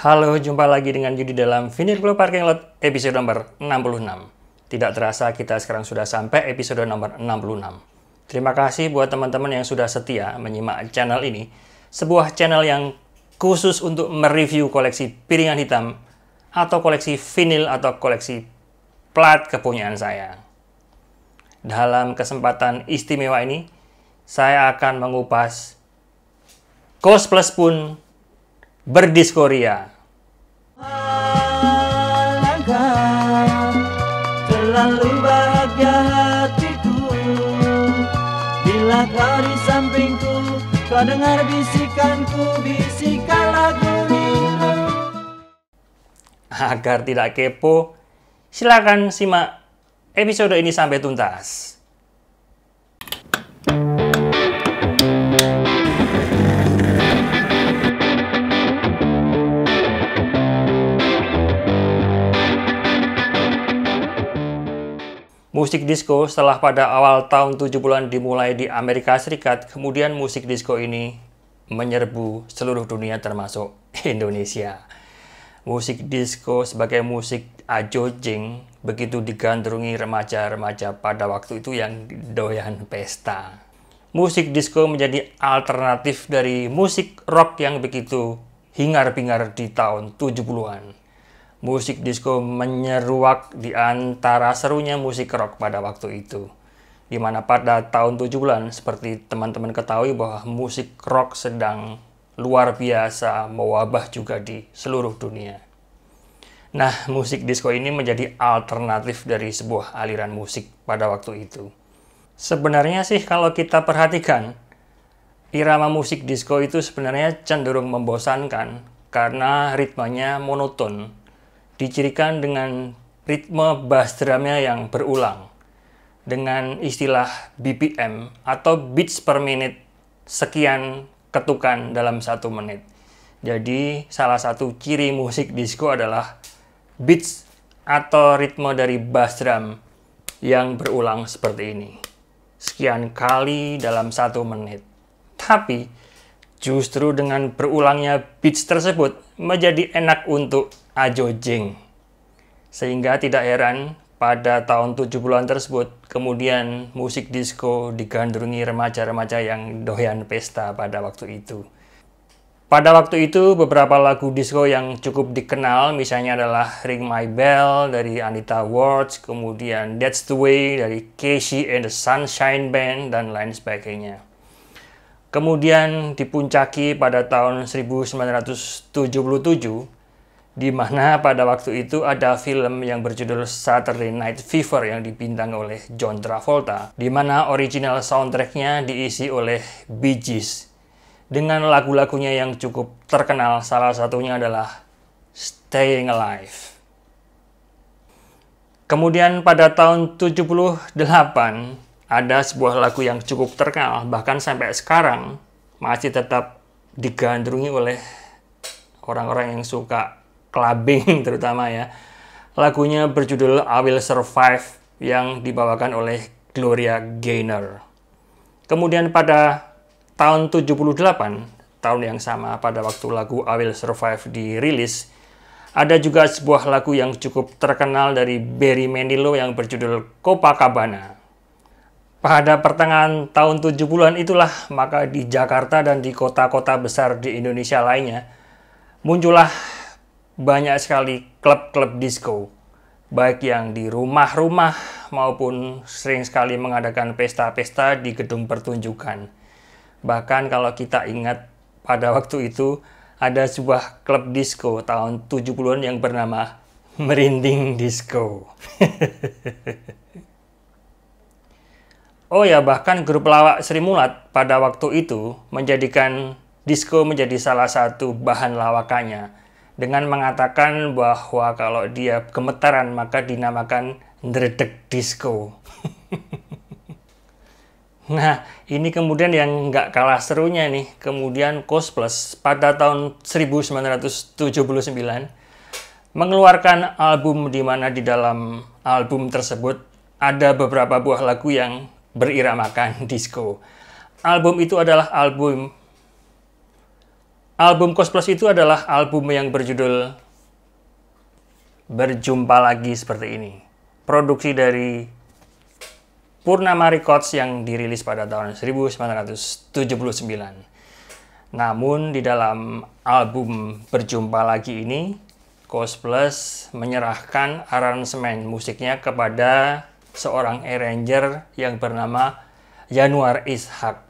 Halo, jumpa lagi dengan Yudi dalam Vinyl Club Parking Lot episode nomor 66. Tidak terasa kita sekarang sudah sampai episode nomor 66. Terima kasih buat teman-teman yang sudah setia menyimak channel ini. Sebuah channel yang khusus untuk mereview koleksi piringan hitam atau koleksi vinil atau koleksi plat kepunyaan saya. Dalam kesempatan istimewa ini, saya akan mengupas Ghost pun berdiskoria Selalu bahagia hatiku Bila kau di sampingku Kau dengar bisikanku Bisikan lagu rindu Agar tidak kepo Silakan simak episode ini sampai tuntas Musik disco setelah pada awal tahun 70-an dimulai di Amerika Serikat, kemudian musik disco ini menyerbu seluruh dunia termasuk Indonesia. Musik disco sebagai musik ajojing begitu digandrungi remaja-remaja pada waktu itu yang doyan pesta. Musik disco menjadi alternatif dari musik rock yang begitu hingar-bingar di tahun 70-an musik disco menyeruak di antara serunya musik rock pada waktu itu. Di mana pada tahun 70-an, seperti teman-teman ketahui bahwa musik rock sedang luar biasa mewabah juga di seluruh dunia. Nah, musik disco ini menjadi alternatif dari sebuah aliran musik pada waktu itu. Sebenarnya sih kalau kita perhatikan, irama musik disco itu sebenarnya cenderung membosankan karena ritmenya monoton dicirikan dengan ritme bass drumnya yang berulang dengan istilah BPM atau beats per minute sekian ketukan dalam satu menit. Jadi salah satu ciri musik disco adalah beats atau ritme dari bass drum yang berulang seperti ini. Sekian kali dalam satu menit. Tapi Justru dengan berulangnya beats tersebut menjadi enak untuk Ajojing. Sehingga tidak heran pada tahun 70-an tersebut kemudian musik disco digandrungi remaja-remaja yang doyan pesta pada waktu itu. Pada waktu itu, beberapa lagu disco yang cukup dikenal, misalnya adalah Ring My Bell dari Anita Ward, kemudian That's the Way dari Casey and the Sunshine Band, dan lain sebagainya. Kemudian dipuncaki pada tahun 1977, di mana pada waktu itu ada film yang berjudul Saturday Night Fever yang dibintang oleh John Travolta, di mana original soundtracknya diisi oleh Bee Gees. Dengan lagu-lagunya yang cukup terkenal, salah satunya adalah Staying Alive. Kemudian pada tahun 78, ada sebuah lagu yang cukup terkenal bahkan sampai sekarang masih tetap digandrungi oleh orang-orang yang suka clubbing terutama ya. Lagunya berjudul I Will Survive yang dibawakan oleh Gloria Gaynor. Kemudian pada tahun 78, tahun yang sama pada waktu lagu I Will Survive dirilis, ada juga sebuah lagu yang cukup terkenal dari Barry Manilow yang berjudul Copacabana. Pada pertengahan tahun 70-an itulah, maka di Jakarta dan di kota-kota besar di Indonesia lainnya, muncullah banyak sekali klub-klub disco. Baik yang di rumah-rumah maupun sering sekali mengadakan pesta-pesta di gedung pertunjukan. Bahkan kalau kita ingat pada waktu itu ada sebuah klub disco tahun 70-an yang bernama Merinding Disco. Oh ya, bahkan grup lawak Sri Mulat pada waktu itu menjadikan disco menjadi salah satu bahan lawakannya dengan mengatakan bahwa kalau dia gemetaran maka dinamakan ndredek disco. nah, ini kemudian yang nggak kalah serunya nih, kemudian Kos Plus pada tahun 1979 mengeluarkan album di mana di dalam album tersebut ada beberapa buah lagu yang beriramakan disco. Album itu adalah album album Cosplus itu adalah album yang berjudul Berjumpa Lagi Seperti Ini. Produksi dari Purnama Records yang dirilis pada tahun 1979. Namun di dalam album Berjumpa Lagi ini, Cosplus menyerahkan aransemen musiknya kepada seorang air ranger yang bernama Januar Ishak.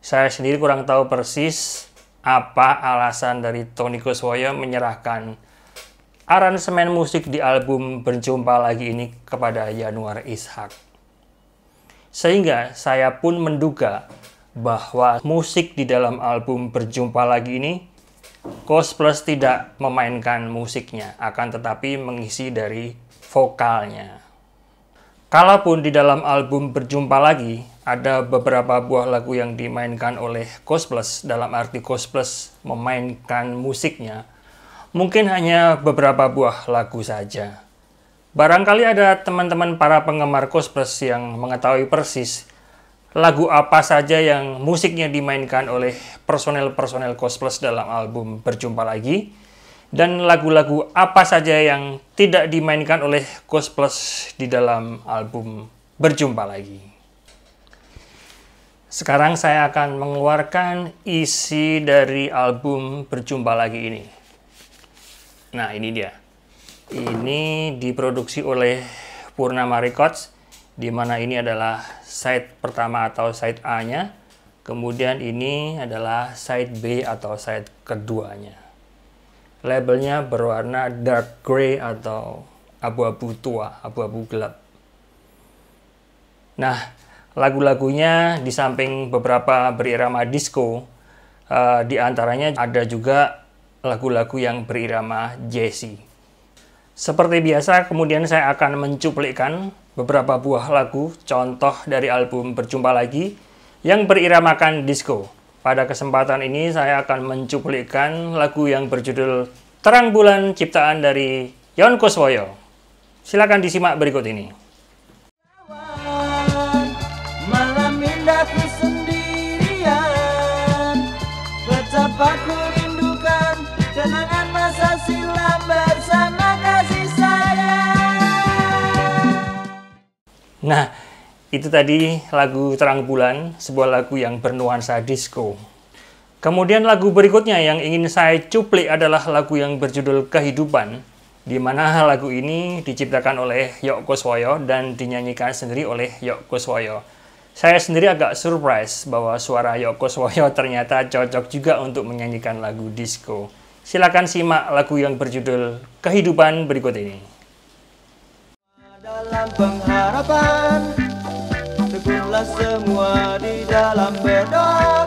Saya sendiri kurang tahu persis apa alasan dari Tony Kuswoyo menyerahkan aransemen musik di album Berjumpa Lagi ini kepada Januar Ishak. Sehingga saya pun menduga bahwa musik di dalam album Berjumpa Lagi ini Kos Plus tidak memainkan musiknya, akan tetapi mengisi dari vokalnya. Kalaupun di dalam album Berjumpa Lagi, ada beberapa buah lagu yang dimainkan oleh Cosplus dalam arti Cosplus memainkan musiknya, mungkin hanya beberapa buah lagu saja. Barangkali ada teman-teman para penggemar Cosplus yang mengetahui persis lagu apa saja yang musiknya dimainkan oleh personel-personel Cosplus dalam album Berjumpa Lagi, dan lagu-lagu apa saja yang tidak dimainkan oleh Ghost Plus di dalam album Berjumpa Lagi. Sekarang saya akan mengeluarkan isi dari album Berjumpa Lagi ini. Nah, ini dia. Ini diproduksi oleh Purnama Records, di mana ini adalah side pertama atau side A-nya. Kemudian ini adalah side B atau side keduanya labelnya berwarna dark gray atau abu-abu tua, abu-abu gelap. Nah, lagu-lagunya di samping beberapa berirama disco, uh, di antaranya ada juga lagu-lagu yang berirama jazzy. Seperti biasa, kemudian saya akan mencuplikkan beberapa buah lagu, contoh dari album Berjumpa Lagi, yang beriramakan disco. Pada kesempatan ini saya akan mencuplikkan lagu yang berjudul Terang Bulan ciptaan dari Yon Koswoyo. Silakan disimak berikut ini. Nah, itu tadi lagu Terang Bulan, sebuah lagu yang bernuansa disco. Kemudian lagu berikutnya yang ingin saya cuplik adalah lagu yang berjudul Kehidupan, di mana lagu ini diciptakan oleh Yoko Swayo dan dinyanyikan sendiri oleh Yoko Swayo. Saya sendiri agak surprise bahwa suara Yoko Swayo ternyata cocok juga untuk menyanyikan lagu disco. Silakan simak lagu yang berjudul Kehidupan berikut ini. Dalam pengharapan semua di dalam bedok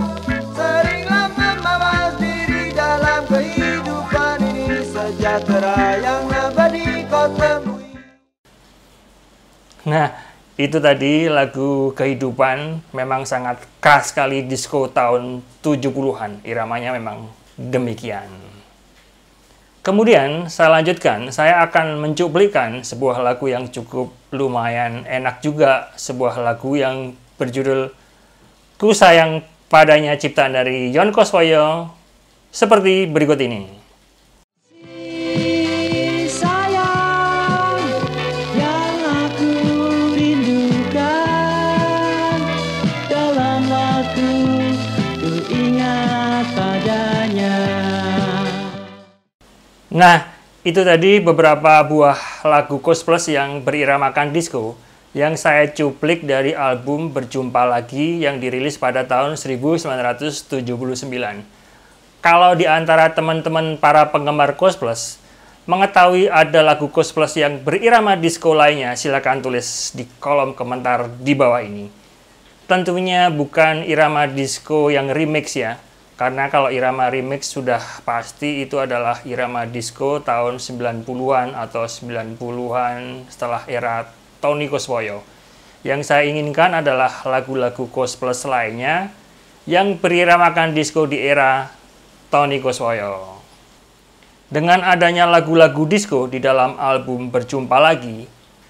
Seringlah memawas diri dalam kehidupan ini Sejahtera yang abadi kau temui Nah, itu tadi lagu Kehidupan memang sangat khas sekali disco tahun 70-an. Iramanya memang demikian. Kemudian saya lanjutkan, saya akan mencuplikan sebuah lagu yang cukup lumayan enak juga, sebuah lagu yang berjudul Ku Sayang Padanya ciptaan dari Yon Koswoyo seperti berikut ini. Nah, itu tadi beberapa buah lagu Kos yang beriramakan disco yang saya cuplik dari album Berjumpa Lagi yang dirilis pada tahun 1979. Kalau di antara teman-teman para penggemar Coast Plus, mengetahui ada lagu Coast Plus yang berirama disco lainnya, silakan tulis di kolom komentar di bawah ini. Tentunya bukan irama disco yang remix ya, karena kalau irama remix sudah pasti itu adalah irama disco tahun 90-an atau 90-an setelah era Tony Koswoyo. Yang saya inginkan adalah lagu-lagu Kos Plus lainnya yang beriramakan disco di era Tony Koswoyo. Dengan adanya lagu-lagu disco di dalam album Berjumpa Lagi,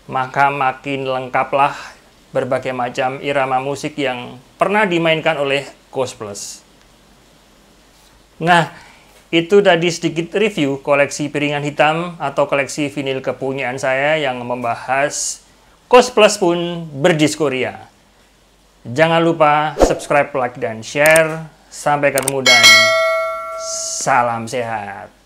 maka makin lengkaplah berbagai macam irama musik yang pernah dimainkan oleh Kos Plus. Nah, itu tadi sedikit review koleksi piringan hitam atau koleksi vinil kepunyaan saya yang membahas Kos Plus pun berdiskoria. Jangan lupa subscribe, like, dan share. Sampai ketemu dan salam sehat.